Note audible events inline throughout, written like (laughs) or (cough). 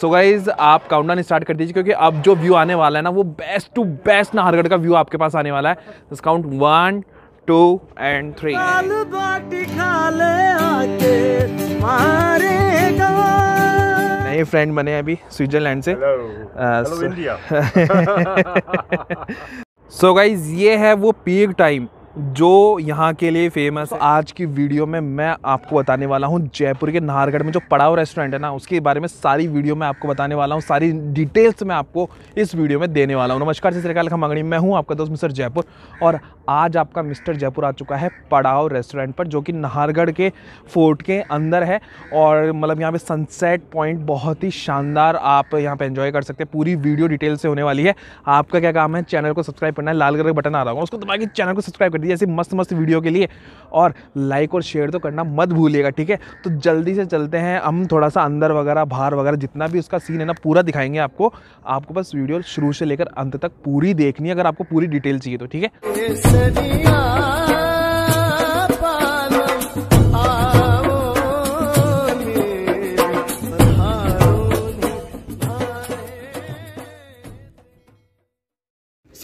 सो so guys आप countdown start कर दीजिए क्योंकि अब जो व्यू आने वाला है ना वो बेस्ट टू बेस्ट नाहरगढ़ का व्यू आपके पास आने वाला है discount one two and three नए फ्रेंड बने अभी स्विट्जरलैंड से so guys uh, so, (laughs) so ये है वो पीक टाइम जो यहाँ के लिए फेमस है आज की वीडियो में मैं आपको बताने वाला हूँ जयपुर के नाहरगढ़ में जो पड़ाव रेस्टोरेंट है ना उसके बारे में सारी वीडियो में आपको बताने वाला हूँ सारी डिटेल्स मैं आपको इस वीडियो में देने वाला हूँ नमस्कार जी श्रीकाल मंगड़ी मैं हूँ आपका दोस्त मिस्टर जयपुर और आज आपका मिस्टर जयपुर आ चुका है पड़ाव रेस्टोरेंट पर जो कि नाहरगढ़ के फोर्ट के अंदर है और मतलब यहाँ पर सनसेट पॉइंट बहुत ही शानदार आप यहाँ पर इंजॉय कर सकते हैं पूरी वीडियो डिटेल से होने वाली है आपका क्या काम है चैनल को सब्सक्राइब करना है लाल कलर का बटन आ रहा हूँ उसको दबा के चैनल को सब्सक्राइब कर दी ऐसी मस्त मस्त वीडियो के लिए और लाइक और शेयर तो करना मत भूलिएगा ठीक है तो जल्दी से चलते हैं हम थोड़ा सा अंदर वगैरह बाहर वगैरह जितना भी उसका सीन है ना पूरा दिखाएंगे आपको आपको बस वीडियो शुरू से लेकर अंत तक पूरी देखनी है अगर आपको पूरी डिटेल चाहिए तो ठीक है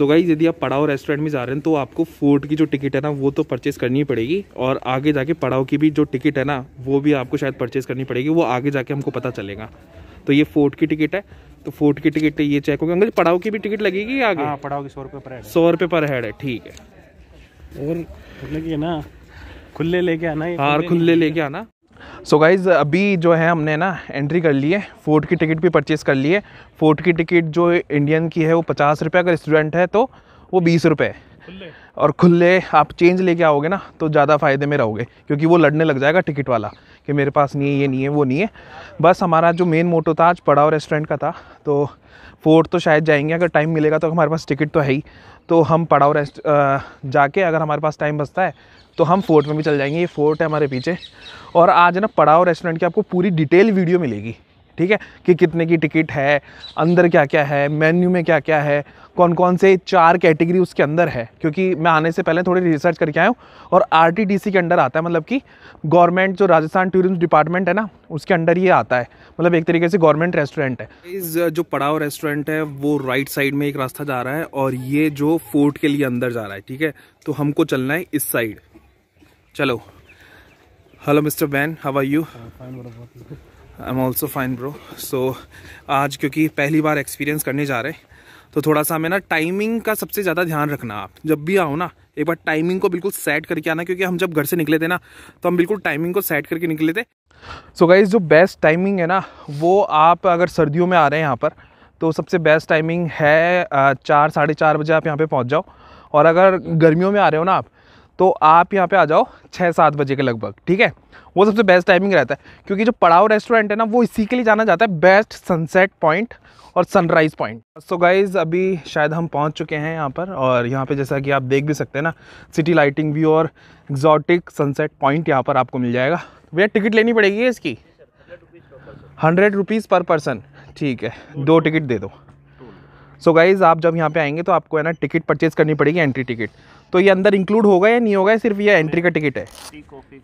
सो तो गाइज यदि आप पड़ाव रेस्टोरेंट में जा रहे हैं तो आपको फूड की जो टिकट है ना वो तो परचेस करनी पड़ेगी और आगे जाके पड़ाव की भी जो टिकट है ना वो भी आपको शायद परचेस करनी पड़ेगी वो आगे जाके हमको पता चलेगा तो ये फोर्ट की टिकट है तो फोर्ट की टिकट ये चेक होगी अंकल पड़ाव की भी टिकट लगेगी आगे हाँ, पड़ाव की सौ रुपये पर सौ रुपये पर हेड है ठीक है और मतलब ना खुले लेके आना हार खुले लेके आना सो so गाइज़ अभी जो है हमने ना एंट्री कर ली है फोर्ट की टिकट भी परचेज़ कर ली है फोर्ट की टिकट जो इंडियन की है वो पचास रुपये अगर स्टूडेंट है तो वो बीस रुपये और खुले आप चेंज लेके आओगे ना तो ज़्यादा फ़ायदे में रहोगे क्योंकि वो लड़ने लग जाएगा टिकट वाला कि मेरे पास नहीं है ये नहीं है वो नहीं है बस हमारा जो मेन मोटो था आज पड़ाव रेस्टोरेंट का था तो फोर्ट तो शायद जाएंगे अगर टाइम मिलेगा तो हमारे पास टिकट तो है ही तो हम पड़ाव रेस्ट जाके अगर हमारे पास टाइम बचता है तो हम फोर्ट में भी चल जाएंगे ये फोर्ट है हमारे पीछे और आज ना पड़ाव रेस्टोरेंट की आपको पूरी डिटेल वीडियो मिलेगी ठीक है कि कितने की टिकट है अंदर क्या क्या है मेन्यू में क्या क्या है कौन कौन से चार कैटेगरी उसके अंदर है क्योंकि मैं आने से पहले थोड़ी रिसर्च करके आया हूँ और आर के अंडर आता है मतलब कि गवर्नमेंट जो राजस्थान टूरिज्म डिपार्टमेंट है ना उसके अंडर ये आता है मतलब एक तरीके से गवर्नमेंट रेस्टोरेंट है इस जो पड़ाव रेस्टोरेंट है वो राइट साइड में एक रास्ता जा रहा है और ये जो फोर्ट के लिए अंदर जा रहा है ठीक है तो हमको चलना है इस साइड चलो hello mister Ben how are you I am also fine bro so आज क्योंकि पहली बार एक्सपीरियंस करने जा रहे हैं तो थोड़ा सा हमें ना टाइमिंग का सबसे ज़्यादा ध्यान रखना आप जब भी आओ ना एक बार टाइमिंग को बिल्कुल सेट करके आना क्योंकि हम जब घर से निकले थे ना तो हम बिल्कुल टाइमिंग को सेट करके निकले थे सो so गाइज जो बेस्ट टाइमिंग है ना वो आप अगर सर्दियों में आ रहे हैं यहाँ पर तो सबसे बेस्ट टाइमिंग है चार साढ़े चार बजे आप यहाँ पर पहुँच जाओ और अगर गर्मियों में आ रहे हो ना आप तो आप यहाँ पे आ जाओ छः सात बजे के लगभग ठीक है वो सबसे बेस्ट टाइमिंग रहता है क्योंकि जो पड़ाव रेस्टोरेंट है ना वो इसी के लिए जाना जाता है बेस्ट सनसेट पॉइंट और सनराइज़ पॉइंट सो गाइज़ अभी शायद हम पहुँच चुके हैं यहाँ पर और यहाँ पर जैसा कि आप देख भी सकते हैं ना सिटी लाइटिंग व्यू और एग्जॉटिक सनसेट पॉइंट यहाँ पर आपको मिल जाएगा भैया टिकट लेनी पड़ेगी इसकी हंड्रेड रुपीज़ पर पर्सन ठीक है दो टिकट दे दो सो so गाइज़ आप जब यहाँ पे आएंगे तो आपको है ना टिकट परचेज़ करनी पड़ेगी एंट्री टिकट तो ये अंदर इंक्लूड होगा या नहीं होगा सिर्फ ये एंट्री का टिकट है कॉफी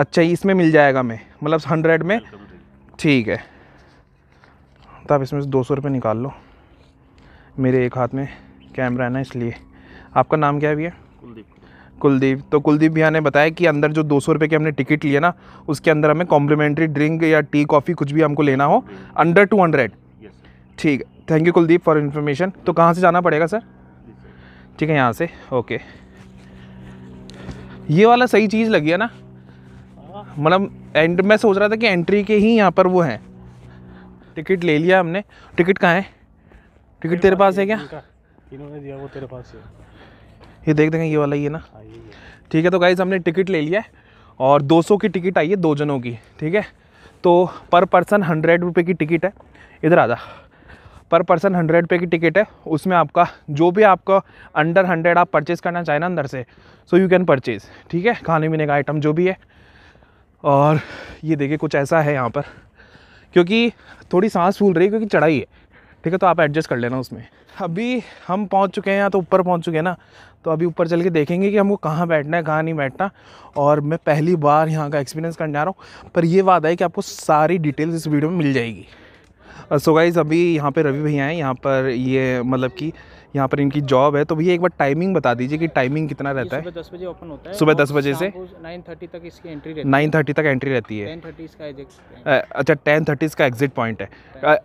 अच्छा इसमें मिल जाएगा मैं मतलब हंड्रेड में ठीक है तो आप इसमें से दो सौ रुपये निकाल लो मेरे एक हाथ में कैमरा है ना इसलिए आपका नाम क्या है भैया कुलदीप कुलदीप तो कुलदीप भैया ने बताया कि अंदर जो दो सौ रुपये की हमने टिकट लिया ना उसके अंदर हमें कॉम्प्लीमेंट्री ड्रिंक या टी कॉफ़ी कुछ भी हमको लेना हो अंडर टू हंड्रेड ठीक है thank you Kuldeep for information तो कहाँ से जाना पड़ेगा सर ठीक है यहाँ से ओके ये वाला सही चीज़ लगी है ना मतलब एंड मैं सोच रहा था कि एंट्री के ही यहाँ पर वो हैं टिकट ले लिया हमने टिकट कहाँ है टिकट तेरे पास है क्या इन्होंने दिया वो तेरे पास है ये देख देंगे ये वाला ही है ना हाँ, ठीक है तो गाइज हमने टिकट ले लिया है और 200 की टिकट आई है दो जनों की ठीक है तो पर पर्सन हंड्रेड रुपये की टिकट है इधर आ जा पर पर्सन हंड्रेड पे की टिकट है उसमें आपका जो भी आपका अंडर हंड्रेड आप परचेज़ करना चाहें ना अंदर से सो यू कैन परचेज़ ठीक है खाने पीने का आइटम जो भी है और ये देखिए कुछ ऐसा है यहाँ पर क्योंकि थोड़ी सांस फूल रही है क्योंकि चढ़ाई है ठीक है तो आप एडजस्ट कर लेना उसमें अभी हम पहुँच चुके हैं या तो ऊपर पहुँच चुके हैं ना तो अभी ऊपर चल के देखेंगे कि हमको कहाँ बैठना है कहाँ नहीं बैठना और मैं पहली बार यहाँ का एक्सपीरियंस करने जा रहा हूँ पर यह वादा है कि आपको सारी डिटेल्स इस वीडियो में मिल जाएगी सो गाइज़ अभी यहाँ पे रवि भैया हैं यहाँ पर ये मतलब कि यहाँ पर इनकी जॉब है तो भैया एक बार टाइमिंग बता दीजिए कि टाइमिंग कितना रहता है सुबह दस बजे ओपन होता है सुबह दस बजे से नाइन थर्टी तक इसकी एंट्री रहती नाइन थर्टी तक एंट्री रहती है अच्छा टेन थर्टी इसका एग्जिट पॉइंट है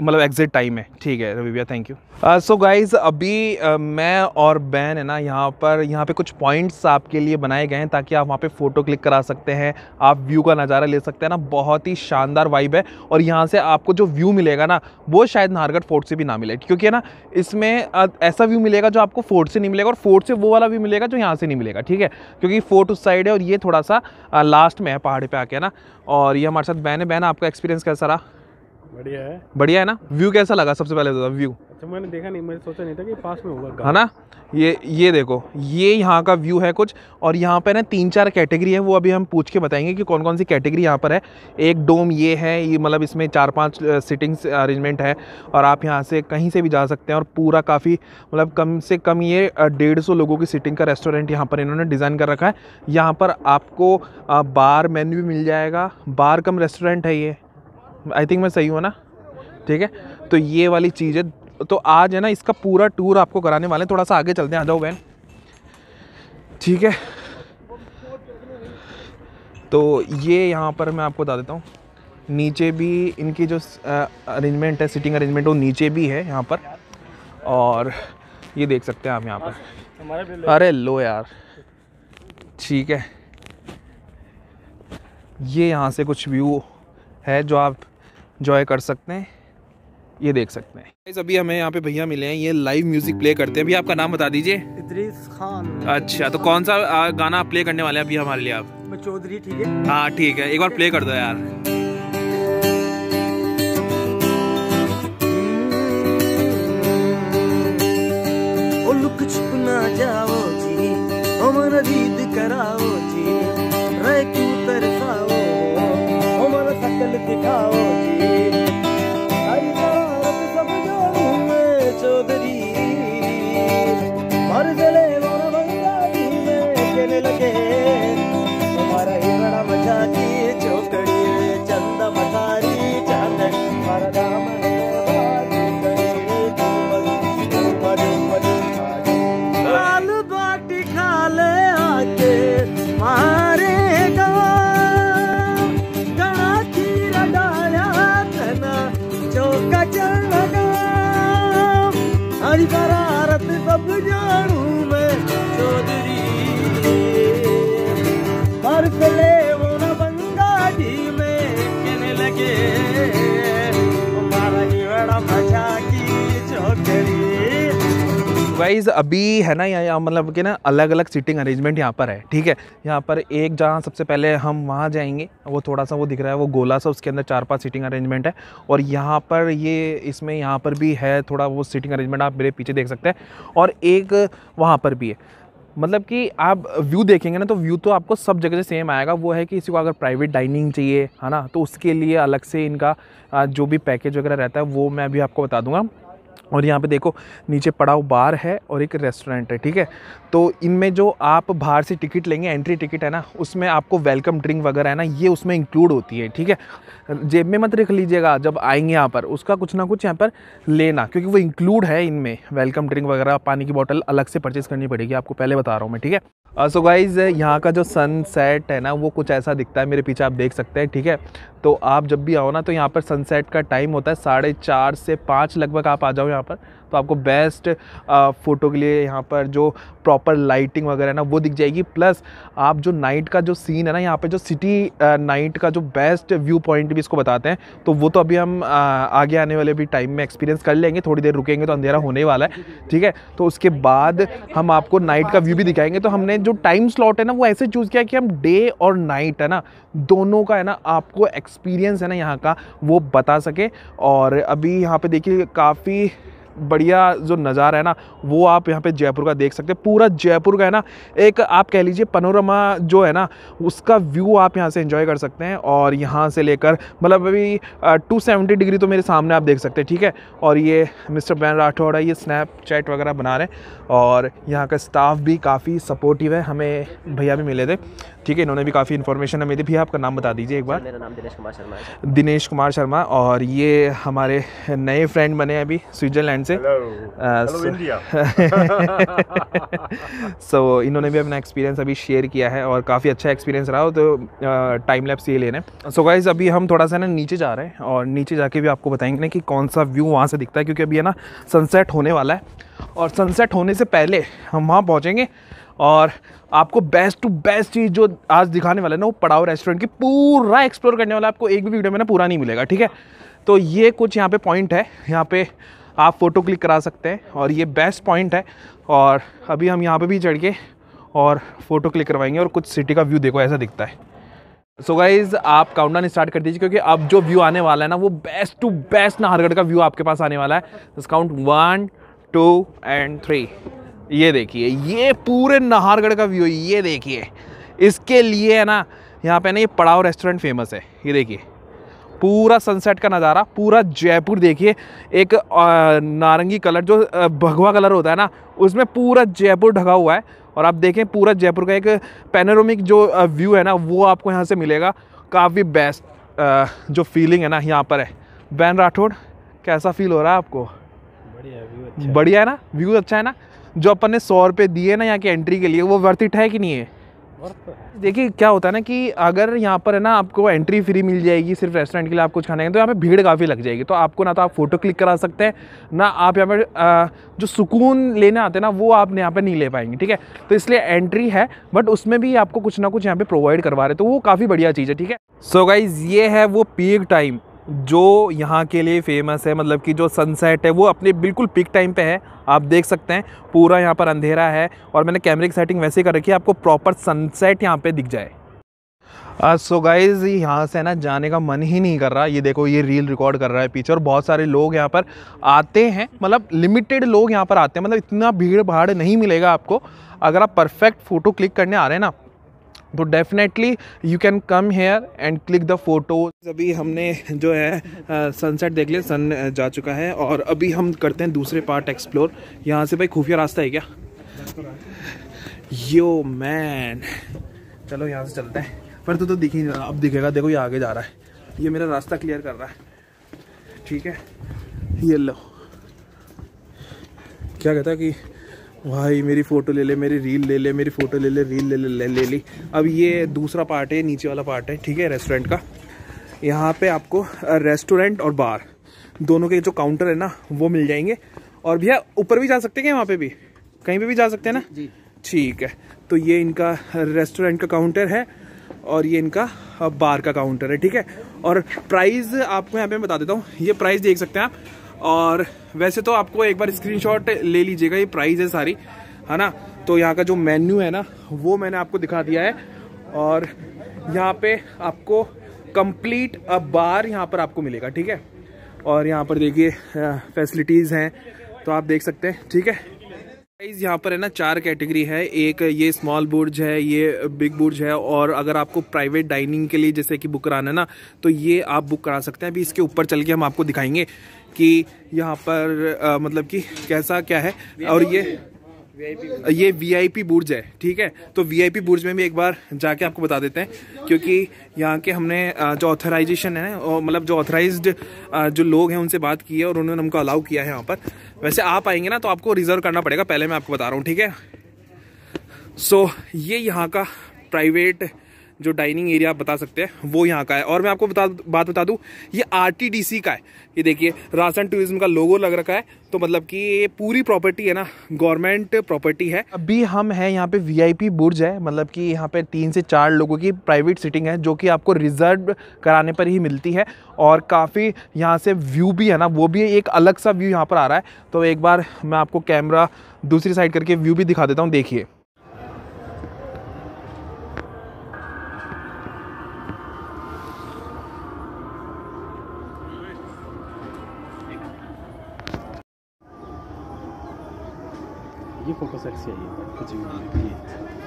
मतलब एग्जिट टाइम है ठीक है रवि भैया थैंक यू सो गाइज अभी मैं और बैन है ना यहाँ पर यहाँ पे कुछ पॉइंट्स आपके लिए बनाए गए हैं ताकि आप वहाँ पे फ़ोटो क्लिक करा सकते हैं आप व्यू का नज़ारा ले सकते हैं ना बहुत ही शानदार वाइब है और यहाँ से आपको जो व्यू मिलेगा ना वो शायद नारगढ़ फोर्ट से भी ना मिले क्योंकि ना इसमें ऐसा व्यू मिलेगा जो आपको फोर्ट से नहीं मिलेगा और फोर्ट से वो वाला व्यू मिलेगा जो यहाँ से नहीं मिलेगा ठीक है क्योंकि फोर्ट उस साइड है और ये थोड़ा सा लास्ट में है पहाड़ पे आके ना और ये हमारे साथ बहन है बहन आपका एक्सपीरियंस कैसा रहा बढ़िया है बढ़िया है ना व्यू कैसा लगा सबसे पहले दादा तो? व्यू अच्छा मैंने देखा नहीं मैंने सोचा नहीं था कि पास में होगा है ना ये ये देखो ये यहाँ का व्यू है कुछ और यहाँ पर ना तीन चार कैटेगरी है वो अभी हम पूछ के बताएंगे कि कौन कौन सी कैटेगरी यहाँ पर है एक डोम ये है ये मतलब इसमें चार पांच सिटिंग्स अरेंजमेंट है और आप यहाँ से कहीं से भी जा सकते हैं और पूरा काफ़ी मतलब कम से कम ये डेढ़ सौ लोगों की सिटिंग का रेस्टोरेंट यहाँ पर इन्होंने डिज़ाइन कर रखा है यहाँ पर आपको बार मेन्यू भी मिल जाएगा बार कम रेस्टोरेंट है ये आई थिंक मैं सही हूँ ना ठीक है तो ये वाली चीज़ है तो आज है ना इसका पूरा टूर आपको कराने वाले हैं थोड़ा सा आगे चलते हैं आ जाओ बहन ठीक है तो ये यहाँ पर मैं आपको बता देता हूँ नीचे भी इनकी जो अरेंजमेंट है सिटिंग अरेंजमेंट वो नीचे भी है यहाँ पर और ये देख सकते हैं आप यहाँ पर अरे लो यार ठीक है ये यहाँ से कुछ व्यू है जो आप इंजॉय कर सकते हैं ये देख सकते हैं अभी हमें यहाँ पे भैया मिले हैं ये लाइव म्यूजिक प्ले करते हैं अभी आपका नाम बता दीजिए इद्रीस खान अच्छा तो कौन सा गाना प्ले करने वाले हैं अभी हमारे लिए आप चौधरी ठीक है हाँ ठीक है एक बार प्ले कर दो यार छुप ना जाओ जी ओ मना कराओ जी गाइज अभी है ना यहाँ मतलब कि ना अलग अलग सीटिंग अरेंजमेंट यहाँ पर है ठीक है यहाँ पर एक जहाँ सबसे पहले हम वहाँ जाएंगे वो थोड़ा सा वो दिख रहा है वो गोला सा उसके अंदर चार पाँच सीटिंग अरेंजमेंट है और यहाँ पर ये इसमें यहाँ पर भी है थोड़ा वो सीटिंग अरेंजमेंट आप मेरे पीछे देख सकते हैं और एक वहाँ पर भी है मतलब कि आप व्यू देखेंगे ना तो व्यू तो आपको सब जगह से सेम आएगा वो है कि इसी को अगर प्राइवेट डाइनिंग चाहिए है ना तो उसके लिए अलग से इनका जो भी पैकेज वगैरह रहता है वो मैं अभी आपको बता दूंगा और यहाँ पे देखो नीचे पड़ाव बार है और एक रेस्टोरेंट है ठीक है तो इनमें जो आप बाहर से टिकट लेंगे एंट्री टिकट है ना उसमें आपको वेलकम ड्रिंक वगैरह है ना ये उसमें इंक्लूड होती है ठीक है जेब में मत रख लीजिएगा जब आएंगे यहाँ पर उसका कुछ ना कुछ यहाँ पर लेना क्योंकि वो इंक्लूड है इनमें वेलकम ड्रिंक वगैरह पानी की बॉटल अलग से परचेज़ करनी पड़ेगी आपको पहले बता रहा हूँ मैं ठीक है सो uh, गाइज यहाँ का जो सनसेट है ना वो कुछ ऐसा दिखता है मेरे पीछे आप देख सकते हैं ठीक है तो आप जब भी आओ ना तो यहाँ पर सनसेट का टाइम होता है साढ़े चार से पाँच लगभग आप आ जाओ यहाँ पर तो आपको बेस्ट फ़ोटो के लिए यहाँ पर जो प्रॉपर लाइटिंग वगैरह है ना वो दिख जाएगी प्लस आप जो नाइट का जो सीन है ना यहाँ पर जो सिटी नाइट का जो बेस्ट व्यू पॉइंट भी इसको बताते हैं तो वो तो अभी हम आगे आने वाले भी टाइम में एक्सपीरियंस कर लेंगे थोड़ी देर रुकेंगे तो अंधेरा होने वाला है ठीक है तो उसके बाद हम आपको नाइट का व्यू भी दिखाएंगे तो हमने जो टाइम स्लॉट है ना वो ऐसे चूज़ किया कि हम डे और नाइट है ना दोनों का है ना आपको एक्सपीरियंस है ना यहाँ का वो बता सके और अभी यहाँ पे देखिए काफ़ी बढ़िया जो नज़ारा है ना वो आप यहाँ पे जयपुर का देख सकते हैं पूरा जयपुर का है ना एक आप कह लीजिए पनोरमा जो है ना उसका व्यू आप यहाँ से इन्जॉय कर सकते हैं और यहाँ से लेकर मतलब अभी टू सेवेंटी डिग्री तो मेरे सामने आप देख सकते हैं ठीक है और ये मिस्टर बैन राठौड़ है ये स्नैपचैट वगैरह बना रहे हैं और यहाँ का स्टाफ भी काफ़ी सपोर्टिव है हमें भैया भी मिले थे ठीक है इन्होंने भी काफ़ी इन्फॉर्मेशन हमें दी भी आपका नाम बता दीजिए एक बार मेरा नाम दिनेश कुमार शर्मा है दिनेश कुमार शर्मा और ये हमारे नए फ्रेंड बने अभी स्विट्जरलैंड से सो (laughs) इन्होंने भी अपना एक्सपीरियंस अभी शेयर किया है और काफ़ी अच्छा एक्सपीरियंस रहा हो तो टाइम लैप्स ये लेने सो गाइज अभी हम थोड़ा सा ना नीचे जा रहे हैं और नीचे जाके भी आपको बताएंगे ना कि कौन सा व्यू वहाँ से दिखता है क्योंकि अभी है ना सनसेट होने वाला है और सनसेट होने से पहले हम वहाँ पहुँचेंगे और आपको बेस्ट टू बेस्ट चीज़ जो आज दिखाने वाला है ना वो पड़ाव रेस्टोरेंट की पूरा एक्सप्लोर करने वाला आपको एक भी वीडियो में ना पूरा नहीं मिलेगा ठीक है तो ये कुछ यहाँ पे पॉइंट है यहाँ पे आप फ़ोटो क्लिक करा सकते हैं और ये बेस्ट पॉइंट है और अभी हम यहाँ पे भी चढ़ के और फ़ोटो क्लिक करवाएंगे और कुछ सिटी का व्यू देखो ऐसा दिखता है सो so गाइज आप काउंटडाउन स्टार्ट कर दीजिए क्योंकि अब जो व्यू आने वाला है ना वो बेस्ट टू बेस्ट नाहरगढ़ का व्यू आपके पास आने वाला है count one two and three ये देखिए ये पूरे नाहरगढ़ का व्यू ये देखिए इसके लिए है ना यहाँ पे ना ये पड़ाव रेस्टोरेंट फेमस है ये देखिए पूरा सनसेट का नज़ारा पूरा जयपुर देखिए एक नारंगी कलर जो भगवा कलर होता है ना उसमें पूरा जयपुर ढका हुआ है और आप देखें पूरा जयपुर का एक पैनोरमिक जो व्यू है ना वो आपको यहाँ से मिलेगा काफ़ी बेस्ट जो फीलिंग है ना यहाँ पर है बैन राठौड़ कैसा फील हो रहा है आपको बढ़िया व्यू अच्छा बढ़िया है ना व्यू अच्छा है ना जो अपन ने सौ रुपये दिए ना यहाँ की एंट्री के लिए वो वर्थ इट है कि नहीं है देखिए क्या होता है ना कि अगर यहाँ पर है ना आपको एंट्री फ्री मिल जाएगी सिर्फ रेस्टोरेंट के लिए आप कुछ खाने के तो यहाँ पे भीड़ काफ़ी लग जाएगी तो आपको ना तो आप फोटो क्लिक करा सकते हैं ना आप यहाँ पर जो सुकून लेने आते हैं ना वो आप यहाँ पर नहीं ले पाएंगे ठीक है तो इसलिए एंट्री है बट उसमें भी आपको कुछ ना कुछ यहाँ पर प्रोवाइड करवा रहे तो वो काफ़ी बढ़िया चीज़ है ठीक है सो so गाइज़ ये है वो पीक टाइम जो यहाँ के लिए फेमस है मतलब कि जो सनसेट है वो अपने बिल्कुल पिक टाइम पे है आप देख सकते हैं पूरा यहाँ पर अंधेरा है और मैंने कैमरे की सेटिंग वैसे ही कर रखी है आपको प्रॉपर सनसेट यहाँ पे दिख जाए सो गाइज यहाँ से ना जाने का मन ही नहीं कर रहा ये देखो ये रील रिकॉर्ड कर रहा है पीछे और बहुत सारे लोग यहाँ पर आते हैं मतलब लिमिटेड लोग यहाँ पर आते हैं मतलब इतना भीड़ भाड़ नहीं मिलेगा आपको अगर आप परफेक्ट फ़ोटो क्लिक करने आ रहे हैं ना तो definitely you can come here and click the photos अभी हमने जो है सनसेट देख लिया सन जा चुका है और अभी हम करते हैं दूसरे पार्ट एक्सप्लोर यहाँ से भाई खुफिया रास्ता है क्या यो मैन चलो यहाँ से चलते हैं पर तू तो, तो दिख ही नहीं रहा अब दिखेगा देखो ये आगे जा रहा है ये मेरा रास्ता क्लियर कर रहा है ठीक है ये लो क्या कहता है कि भाई मेरी फ़ोटो ले ले मेरी रील ले ले मेरी फ़ोटो ले ले रील ले ले ले ले ली अब ये दूसरा पार्ट है नीचे वाला पार्ट है ठीक है रेस्टोरेंट का यहाँ पे आपको रेस्टोरेंट और बार दोनों के जो काउंटर है ना वो मिल जाएंगे और भैया ऊपर भी जा सकते हैं वहाँ पे भी कहीं पे भी जा सकते हैं ना जी ठीक है तो ये इनका रेस्टोरेंट का काउंटर है और ये इनका बार का काउंटर है ठीक है और प्राइस आपको यहाँ पे मैं बता देता हूँ ये प्राइस देख सकते हैं आप और वैसे तो आपको एक बार स्क्रीनशॉट ले लीजिएगा ये प्राइस है सारी है ना तो यहाँ का जो मेन्यू है ना वो मैंने आपको दिखा दिया है और यहाँ पे आपको कंप्लीट अ बार यहाँ पर आपको मिलेगा ठीक है और यहाँ पर देखिए फैसिलिटीज़ हैं तो आप देख सकते हैं ठीक है प्राइस यहाँ पर है ना चार कैटेगरी है एक ये स्मॉल बुर्ज है ये बिग बुर्ज है और अगर आपको प्राइवेट डाइनिंग के लिए जैसे कि बुक कराना है ना तो ये आप बुक करा सकते हैं अभी इसके ऊपर चल के हम आपको दिखाएंगे कि यहाँ पर आ, मतलब कि कैसा क्या है और ये ये वीआईपी बुर्ज है ठीक है तो वीआईपी बुर्ज में भी एक बार जाके आपको बता देते हैं क्योंकि यहाँ के हमने जो ऑथराइजेशन है और मतलब जो ऑथराइज्ड जो लोग हैं उनसे बात की है और उन्होंने हमको अलाउ किया है यहाँ पर वैसे आप आएंगे ना तो आपको रिजर्व करना पड़ेगा पहले मैं आपको बता रहा हूँ ठीक है सो ये यहाँ का प्राइवेट जो डाइनिंग एरिया आप बता सकते हैं वो यहाँ का है और मैं आपको बता बात बता दूँ ये आर का है ये देखिए राजस्थान टूरिज्म का लोगो लग रखा है तो मतलब कि ये पूरी प्रॉपर्टी है ना गवर्नमेंट प्रॉपर्टी है अभी हम हैं यहाँ पे वीआईपी बुर्ज है मतलब कि यहाँ पे तीन से चार लोगों की प्राइवेट सिटिंग है जो कि आपको रिजर्व कराने पर ही मिलती है और काफ़ी यहाँ से व्यू भी है ना वो भी एक अलग सा व्यू यहाँ पर आ रहा है तो एक बार मैं आपको कैमरा दूसरी साइड करके व्यू भी दिखा देता हूँ देखिए e com consegue ser aí, pedindo um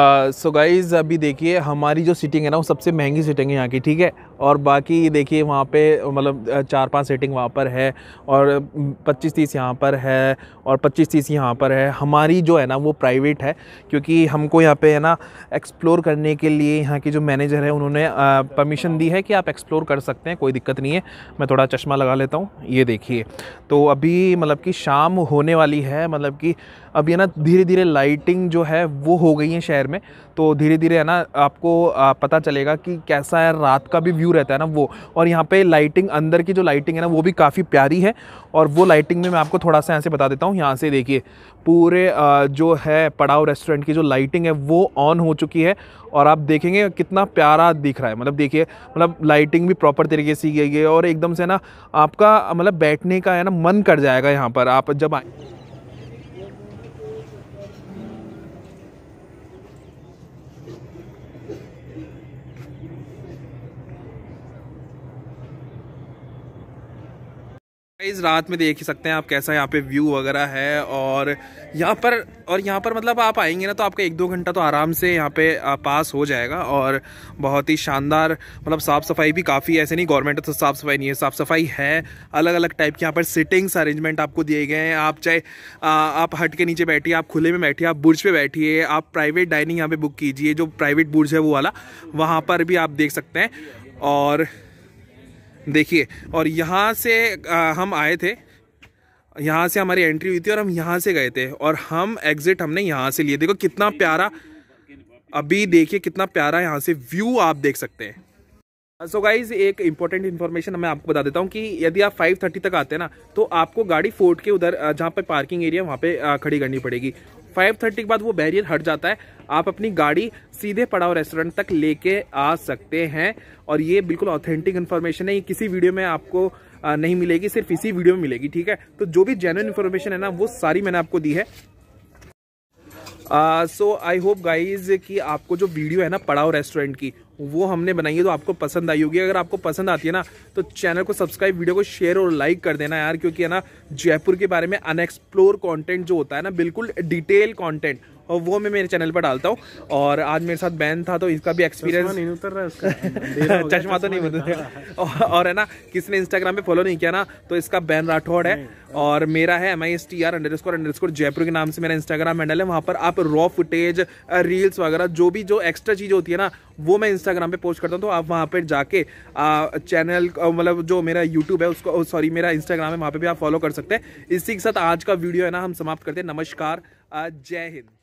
so guys अभी देखिए हमारी जो सीटिंग है ना वो सबसे महंगी सीटिंग है यहाँ की ठीक है और बाकी देखिए वहाँ पे मतलब चार पांच सीटिंग वहाँ पर है और 25 तीस यहाँ पर है और 25 तीस यहाँ पर है हमारी जो है ना वो प्राइवेट है क्योंकि हमको यहाँ पे है ना एक्सप्लोर करने के लिए यहाँ के जो मैनेजर है उन्होंने परमिशन दी है कि आप एक्सप्लोर कर सकते हैं कोई दिक्कत नहीं है मैं थोड़ा चश्मा लगा लेता हूँ ये देखिए तो अभी मतलब कि शाम होने वाली है मतलब कि अब ये ना धीरे धीरे लाइटिंग जो है वो हो गई है शहर में तो धीरे धीरे है ना आपको पता चलेगा कि कैसा है रात का भी व्यू रहता है ना वो और यहाँ पे लाइटिंग अंदर की जो लाइटिंग है ना वो भी काफ़ी प्यारी है और वो लाइटिंग में मैं आपको थोड़ा सा यहाँ से बता देता हूँ यहाँ से देखिए पूरे जो है पड़ाव रेस्टोरेंट की जो लाइटिंग है वो ऑन हो चुकी है और आप देखेंगे कितना प्यारा दिख रहा है मतलब देखिए मतलब लाइटिंग भी प्रॉपर तरीके से की गई है और एकदम से ना आपका मतलब बैठने का है ना मन कर जाएगा यहाँ पर आप जब आए गाइज रात में देख ही सकते हैं आप कैसा यहाँ पे व्यू वगैरह है और यहाँ पर और यहाँ पर मतलब आप आएंगे ना तो आपका एक दो घंटा तो आराम से यहाँ पे पास हो जाएगा और बहुत ही शानदार मतलब साफ़ सफाई भी काफ़ी ऐसे नहीं गवर्नमेंट तो साफ़ सफाई नहीं है साफ़ सफाई है अलग अलग टाइप के यहाँ पर सिटिंग्स अरेंजमेंट आपको दिए गए हैं आप चाहे आप हट के नीचे बैठिए आप खुले में बैठिए आप बुर्ज पर बैठिए आप प्राइवेट डाइनिंग यहाँ पर बुक कीजिए जो प्राइवेट बुर्ज है वो वाला वहाँ पर भी आप देख सकते हैं और देखिए और यहाँ से हम आए थे यहाँ से हमारी एंट्री हुई थी और हम यहाँ से गए थे और हम एग्ज़िट हमने यहाँ से लिए देखो कितना प्यारा अभी देखिए कितना प्यारा यहाँ से व्यू आप देख सकते हैं सो गाइज एक इंपॉर्टेंट इन्फॉर्मेशन मैं आपको बता देता हूँ कि यदि आप 5:30 तक आते हैं ना तो आपको गाड़ी फोर्ट के उधर जहाँ पे पार्किंग एरिया वहाँ पे खड़ी करनी पड़ेगी फाइव थर्टी के बाद वो बैरियर हट जाता है आप अपनी गाड़ी सीधे पड़ाव रेस्टोरेंट तक लेके आ सकते हैं और ये बिल्कुल ऑथेंटिक इन्फॉर्मेशन है ये किसी वीडियो में आपको नहीं मिलेगी सिर्फ इसी वीडियो में मिलेगी ठीक है तो जो भी जेनुअन इन्फॉर्मेशन है ना वो सारी मैंने आपको दी है सो आई होप गाइज कि आपको जो वीडियो है ना पड़ाव रेस्टोरेंट की वो हमने बनाई है तो आपको पसंद आई होगी अगर आपको पसंद आती है ना तो चैनल को सब्सक्राइब वीडियो को शेयर और लाइक कर देना यार क्योंकि है ना जयपुर के बारे में अनएक्सप्लोर कॉन्टेंट जो होता है ना बिल्कुल डिटेल कॉन्टेंट और वो मैं मेरे चैनल पर डालता हूँ और आज मेरे साथ बैन था तो इसका भी एक्सपीरियंस नहीं उतर रहा है उसका (laughs) चश्मा तो नहीं उतर और है ना किसी ने इंस्टाग्राम पे फॉलो नहीं किया ना तो इसका बैन राठौड़ है और मेरा है M I S T R underscore underscore Jaipur के नाम से मेरा इंस्टाग्राम हैंडल है वहाँ पर आप रॉ फुटेज रील्स वगैरह जो भी जो एक्स्ट्रा चीज़ होती है ना वो मैं इंस्टाग्राम पे पोस्ट करता हूँ तो आप वहाँ पर जाके चैनल मतलब जो मेरा यूट्यूब है उसको सॉरी मेरा इंस्टाग्राम है वहाँ पर भी आप फॉलो कर सकते हैं इसी के साथ आज का वीडियो है ना हम समाप्त करते हैं नमस्कार जय हिंद